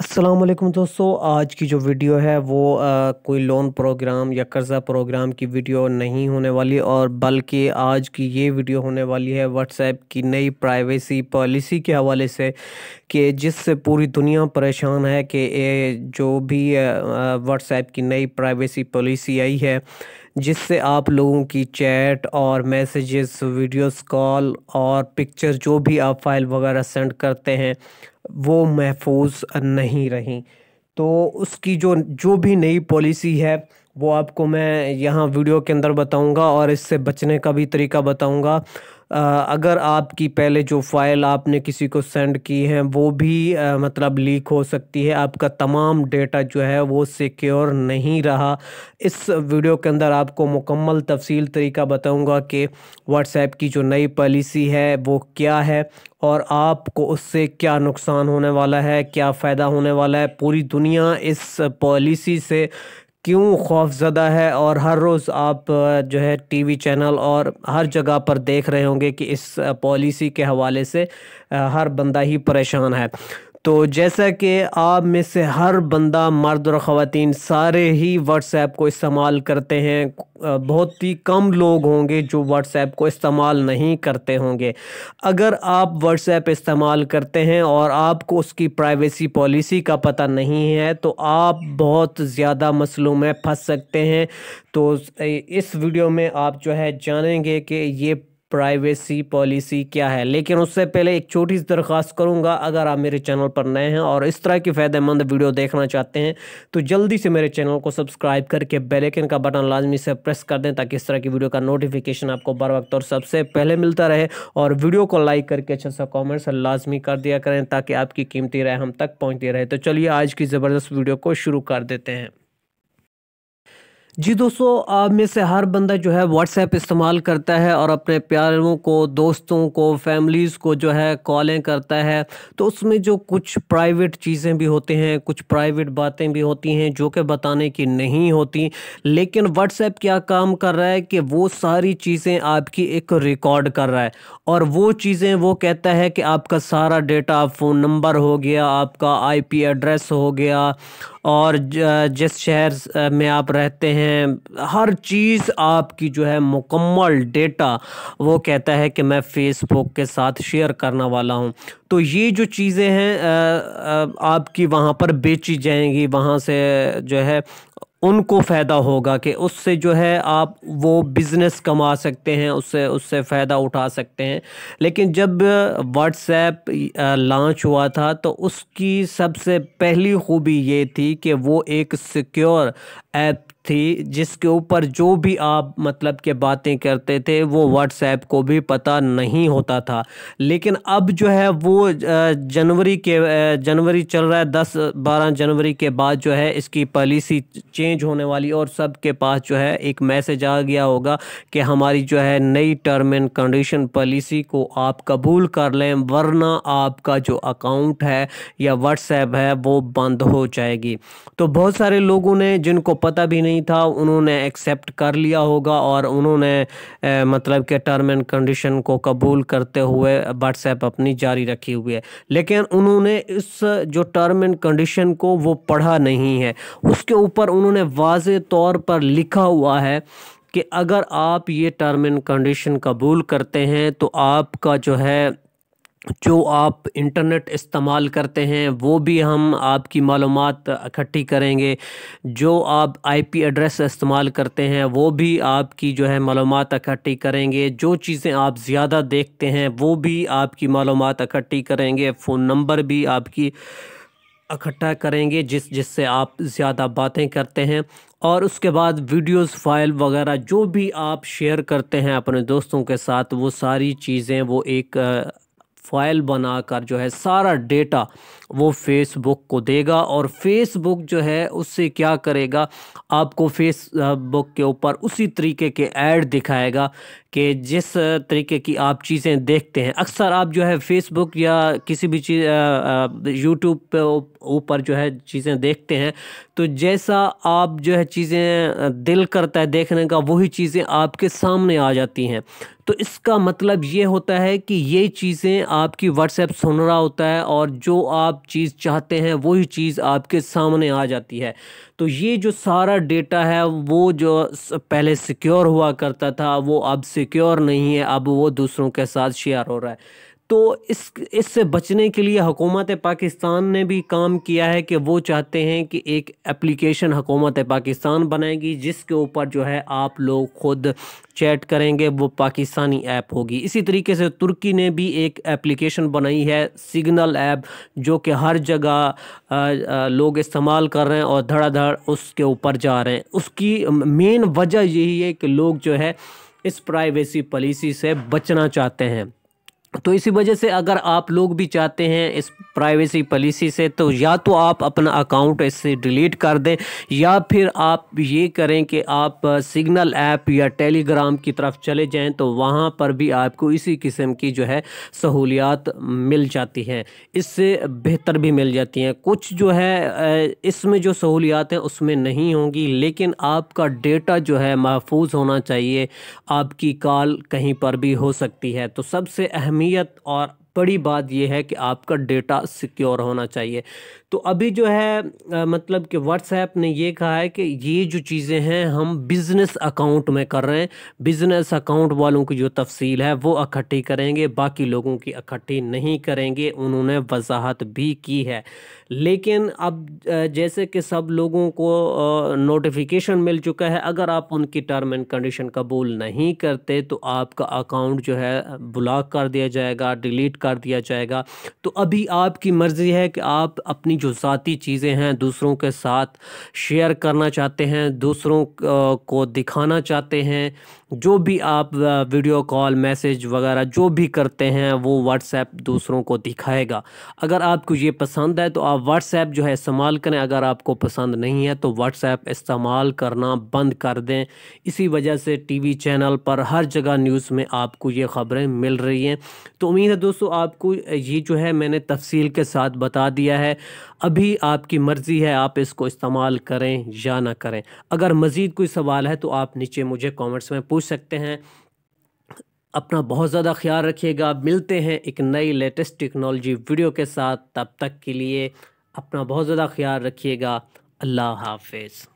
असलम दोस्तों आज की जो वीडियो है वो आ, कोई लोन प्रोग्राम या कर्ज़ा प्रोग्राम की वीडियो नहीं होने वाली और बल्कि आज की ये वीडियो होने वाली है व्हाट्सएप की नई प्राइवेसी पॉलिसी के हवाले से कि जिससे पूरी दुनिया परेशान है कि जो भी व्हाट्सएप की नई प्राइवेसी पॉलिसी आई है जिससे आप लोगों की चैट और मैसेजेस वीडियोस कॉल और पिक्चर जो भी आप फाइल वगैरह सेंड करते हैं वो महफूज नहीं रहीं तो उसकी जो जो भी नई पॉलिसी है वो आपको मैं यहाँ वीडियो के अंदर बताऊंगा और इससे बचने का भी तरीका बताऊंगा अगर आपकी पहले जो फ़ाइल आपने किसी को सेंड की है वो भी आ, मतलब लीक हो सकती है आपका तमाम डेटा जो है वो सिक्योर नहीं रहा इस वीडियो के अंदर आपको मुकम्मल तफसील तरीका बताऊंगा कि व्हाट्सएप की जो नई पॉलिसी है वो क्या है और आपको उससे क्या नुकसान होने वाला है क्या फ़ायदा होने वाला है पूरी दुनिया इस पॉलिसी से क्यों खौफजदा है और हर रोज़ आप जो है टीवी चैनल और हर जगह पर देख रहे होंगे कि इस पॉलिसी के हवाले से हर बंदा ही परेशान है तो जैसा कि आप में से हर बंदा मर्द और ख़वान सारे ही व्हाट्सएप को इस्तेमाल करते हैं बहुत ही कम लोग होंगे जो व्हाट्सएप को इस्तेमाल नहीं करते होंगे अगर आप व्हाट्सएप इस्तेमाल करते हैं और आपको उसकी प्राइवेसी पॉलिसी का पता नहीं है तो आप बहुत ज़्यादा मसलों में फंस सकते हैं तो इस वीडियो में आप जो है जानेंगे कि ये प्राइवेसी पॉलिसी क्या है लेकिन उससे पहले एक छोटी सी दरख्वास्त करूँगा अगर आप मेरे चैनल पर नए हैं और इस तरह की फ़ायदेमंद वीडियो देखना चाहते हैं तो जल्दी से मेरे चैनल को सब्सक्राइब करके बेलेकन का बटन लाजमी से प्रेस कर दें ताकि इस तरह की वीडियो का नोटिफिकेशन आपको बर वक्त और सबसे पहले मिलता रहे और वीडियो को लाइक करके अच्छा सा कॉमेंट्स लाजमी कर दिया करें ताकि आपकी कीमती राय हम तक पहुँचती रहे तो चलिए आज की ज़बरदस्त वीडियो को शुरू कर देते हैं जी दोस्तों आप में से हर बंदा जो है व्हाट्सएप इस्तेमाल करता है और अपने प्यारों को दोस्तों को फैमिलीज़ को जो है कॉलें करता है तो उसमें जो कुछ प्राइवेट चीज़ें भी होती हैं कुछ प्राइवेट बातें भी होती हैं जो कि बताने की नहीं होती लेकिन व्हाट्सएप क्या काम कर रहा है कि वो सारी चीज़ें आपकी एक रिकॉर्ड कर रहा है और वो चीज़ें वो कहता है कि आपका सारा डेटा फ़ोन नंबर हो गया आपका आई एड्रेस हो गया और जिस शहर में आप रहते हैं हैं हर चीज़ आपकी जो है मुकम्मल डेटा वो कहता है कि मैं फ़ेसबुक के साथ शेयर करने वाला हूँ तो ये जो चीज़ें हैं आपकी वहाँ पर बेची जाएंगी वहाँ से जो है उनको फ़ायदा होगा कि उससे जो है आप वो बिज़नेस कमा सकते हैं उससे उससे फ़ायदा उठा सकते हैं लेकिन जब व्हाट्सएप लॉन्च हुआ था तो उसकी सबसे पहली खूबी ये थी कि वो एक सिक्योर ऐप थी जिसके ऊपर जो भी आप मतलब के बातें करते थे वो व्हाट्सएप को भी पता नहीं होता था लेकिन अब जो है वो जनवरी के जनवरी चल रहा है दस बारह जनवरी के बाद जो है इसकी पॉलिसी चेंज होने वाली और सबके पास जो है एक मैसेज आ गया होगा कि हमारी जो है नई टर्म एंड कंडीशन पॉलिसी को आप कबूल कर लें वरना आपका जो अकाउंट है या व्हाट्सएप है वो बंद हो जाएगी तो बहुत सारे लोगों ने जिनको पता भी नहीं नहीं था उन्होंने एक्सेप्ट कर लिया होगा और उन्होंने मतलब के टर्म एंड कंडीशन को कबूल करते हुए व्हाट्सएप अपनी जारी रखी हुई है लेकिन उन्होंने इस जो टर्म एंड कंडीशन को वो पढ़ा नहीं है उसके ऊपर उन्होंने वाज तौर पर लिखा हुआ है कि अगर आप ये टर्म एंड कंडीशन कबूल करते हैं तो आपका जो है जो आप इंटरनेट इस्तेमाल करते हैं वो भी हम आपकी मालूम इकट्ठी करेंगे जो आप आईपी एड्रेस इस्तेमाल करते हैं वो भी आपकी जो है मालूम इकट्ठी करेंगे जो चीज़ें आप ज़्यादा देखते हैं वो भी आपकी मालूम इकट्ठी करेंगे फ़ोन नंबर भी आपकी इकट्ठा करेंगे जिस जिससे आप ज़्यादा बातें करते हैं और उसके बाद वीडियोस फाइल वगैरह जो भी आप शेयर करते हैं अपने दोस्तों के साथ वो सारी चीज़ें वो एक फाइल बनाकर जो है सारा डेटा वो फेसबुक को देगा और फेसबुक जो है उससे क्या करेगा आपको फेसबुक के ऊपर उसी तरीके के ऐड दिखाएगा कि जिस तरीके की आप चीज़ें देखते हैं अक्सर आप जो है फेसबुक या किसी भी चीज़ यूट्यूब पे ऊपर जो है चीज़ें देखते हैं तो जैसा आप जो है चीज़ें दिल करता है देखने का वही चीज़ें आपके सामने आ जाती हैं तो इसका मतलब ये होता है कि ये चीज़ें आपकी व्हाट्सएप सुन रहा होता है और जो आप आप चीज़ चाहते हैं वही चीज़ आपके सामने आ जाती है तो ये जो सारा डेटा है वो जो पहले सिक्योर हुआ करता था वो अब सिक्योर नहीं है अब वो दूसरों के साथ शेयर हो रहा है तो इस इससे बचने के लिए हुकूमत पाकिस्तान ने भी काम किया है कि वो चाहते हैं कि एक एप्लीकेशन हुकूमत पाकिस्तान बनाएगी जिसके ऊपर जो है आप लोग ख़ुद चैट करेंगे वो पाकिस्तानी ऐप होगी इसी तरीके से तुर्की ने भी एक एप्लीकेशन बनाई है सिग्नल ऐप जो कि हर जगह लोग इस्तेमाल कर रहे हैं और धड़ाधड़ उसके ऊपर जा रहे हैं उसकी मेन वजह यही है कि लोग जो है इस प्राइवेसी पॉलिसी से बचना चाहते हैं तो इसी वजह से अगर आप लोग भी चाहते हैं इस प्राइवेसी पॉलिसी से तो या तो आप अपना अकाउंट इससे डिलीट कर दें या फिर आप ये करें कि आप सिग्नल ऐप या टेलीग्राम की तरफ चले जाएं तो वहाँ पर भी आपको इसी किस्म की जो है सहूलियात मिल जाती हैं इससे बेहतर भी मिल जाती हैं कुछ जो है इसमें जो सहूलियात हैं उसमें नहीं होंगी लेकिन आपका डेटा जो है महफूज होना चाहिए आपकी कॉल कहीं पर भी हो सकती है तो सबसे अहम अहमियत और बड़ी बात यह है कि आपका डेटा सिक्योर होना चाहिए तो अभी जो है आ, मतलब कि व्हाट्सएप ने यह कहा है कि ये जो चीज़ें हैं हम बिज़नेस अकाउंट में कर रहे हैं बिज़नेस अकाउंट वालों की जो तफसील है वो इकट्ठी करेंगे बाकी लोगों की इकट्ठी नहीं करेंगे उन्होंने वजाहत भी की है लेकिन अब जैसे कि सब लोगों को नोटिफिकेशन मिल चुका है अगर आप उनकी टर्म एंड कंडीशन कबूल नहीं करते तो आपका अकाउंट जो है ब्लॉक कर दिया जाएगा डिलीट कर कर दिया जाएगा तो अभी आपकी मर्ज़ी है कि आप अपनी जो ज़ाती चीज़ें हैं दूसरों के साथ शेयर करना चाहते हैं दूसरों को दिखाना चाहते हैं जो भी आप वीडियो कॉल मैसेज वगैरह जो भी करते हैं वो व्हाट्सएप दूसरों को दिखाएगा अगर आपको ये पसंद है तो आप व्हाट्सएप जो है इस्तेमाल करें अगर आपको पसंद नहीं है तो व्हाट्सएप इस्तेमाल करना बंद कर दें इसी वजह से टीवी चैनल पर हर जगह न्यूज़ में आपको ये ख़बरें मिल रही हैं तो उम्मीद है दोस्तों आपको ये जो है मैंने तफसील के साथ बता दिया है अभी आपकी मर्ज़ी है आप इसको इस्तेमाल करें या ना करें अगर मज़ीद कोई सवाल है तो आप नीचे मुझे कमेंट्स में पूछ सकते हैं अपना बहुत ज़्यादा ख्याल रखिएगा मिलते हैं एक नई लेटेस्ट टेक्नोलॉजी वीडियो के साथ तब तक के लिए अपना बहुत ज़्यादा ख्याल रखिएगा अल्लाह हाफिज़